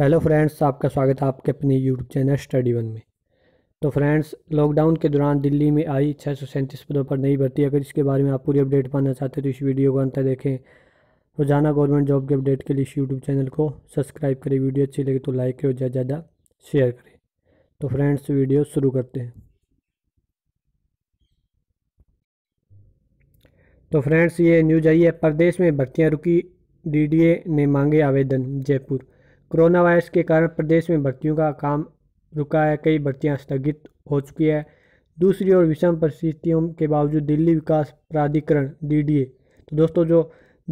hello friends आपका स्वागत है आपके अपने यूट्यूब चैनल स्टडी वन में तो फ्रेंड्स लॉकडाउन के दौरान दिल्ली में आई छः सौ सैंतीस पदों पर नई भर्ती अगर इसके बारे में आप पूरी अपडेट पाना चाहते हैं तो इस वीडियो को अंत देखें रोजाना गवर्नमेंट जॉब के अपडेट के लिए इस यूट्यूब चैनल को सब्सक्राइब करें वीडियो अच्छी लगे तो लाइक करें ज़्यादा ज़्यादा शेयर करें तो फ्रेंड्स वीडियो शुरू करते हैं तो फ्रेंड्स ये न्यूज आई है प्रदेश में भर्तियाँ रुकी ए ने मांगे आवेदन जयपुर कोरोना वायरस के कारण प्रदेश में भर्तियों का काम रुका है कई भर्तियां स्थगित हो चुकी है दूसरी ओर विषम परिस्थितियों के बावजूद दिल्ली विकास प्राधिकरण डी तो दोस्तों जो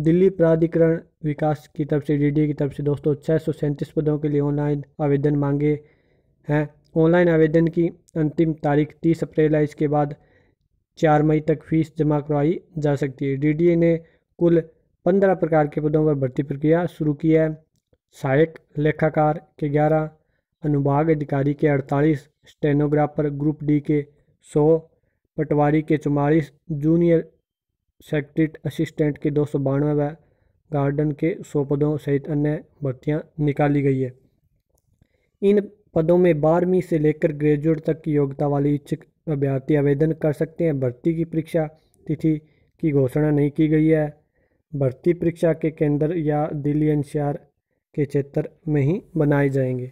दिल्ली प्राधिकरण विकास की तरफ से डी की तरफ से दोस्तों छः पदों के लिए ऑनलाइन आवेदन मांगे हैं ऑनलाइन आवेदन की अंतिम तारीख तीस अप्रैल है इसके बाद चार मई तक फीस जमा करवाई जा सकती है डीडीए ने कुल पंद्रह प्रकार के पदों पर भर्ती प्रक्रिया शुरू की है सहायक लेखाकार के ग्यारह अनुभाग अधिकारी के अड़तालीस स्टेनोग्राफर ग्रुप डी के सौ पटवारी के चौवालीस जूनियर सेक्रेट असिस्टेंट के दो सौ बानवे व गार्डन के सौ पदों सहित अन्य भर्तियां निकाली गई है इन पदों में बारहवीं से लेकर ग्रेजुएट तक की योग्यता वाले इच्छुक अभ्यर्थी आवेदन कर सकते हैं भर्ती की परीक्षा तिथि की घोषणा नहीं की गई है भर्ती परीक्षा के केंद्र या दिल्ली एनसीआर के क्षेत्र में ही बनाए जाएंगे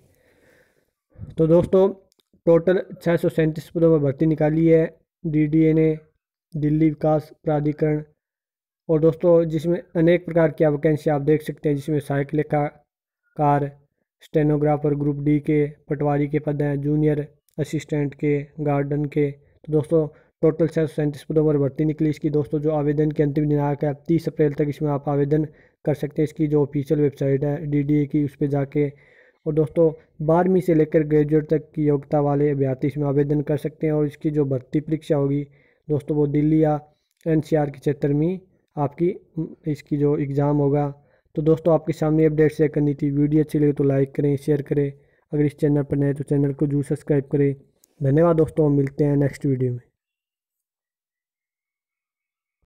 तो दोस्तों टोटल छः सौ सैंतीस पदों पर भर्ती निकाली है ने दिल्ली विकास प्राधिकरण और दोस्तों जिसमें अनेक प्रकार की वैकेंसी आप देख सकते हैं जिसमें सहायक कार स्टेनोग्राफर ग्रुप डी के पटवारी के पद हैं जूनियर असिस्टेंट के गार्डन के तो दोस्तों टोटल छः सौ सैंतीस पदों पर भर्ती निकली इसकी दोस्तों जो आवेदन की अंतिम दिनांक है तीस अप्रैल तक इसमें आप आवेदन कर सकते हैं इसकी जो ऑफिशियल वेबसाइट है डी की उस पर जाके और दोस्तों बारहवीं से लेकर ग्रेजुएट तक की योग्यता वाले अभ्यर्थी इसमें आवेदन कर सकते हैं और इसकी जो भर्ती परीक्षा होगी दोस्तों वो दिल्ली या एन के क्षेत्र में आपकी इसकी जो एग्ज़ाम होगा तो दोस्तों आपके सामने अपडेट शेयर करनी थी वीडियो अच्छी लगे तो लाइक करें शेयर करें अगर इस चैनल पर नए तो चैनल को जरूर सब्सक्राइब करें धन्यवाद दोस्तों मिलते हैं नेक्स्ट वीडियो में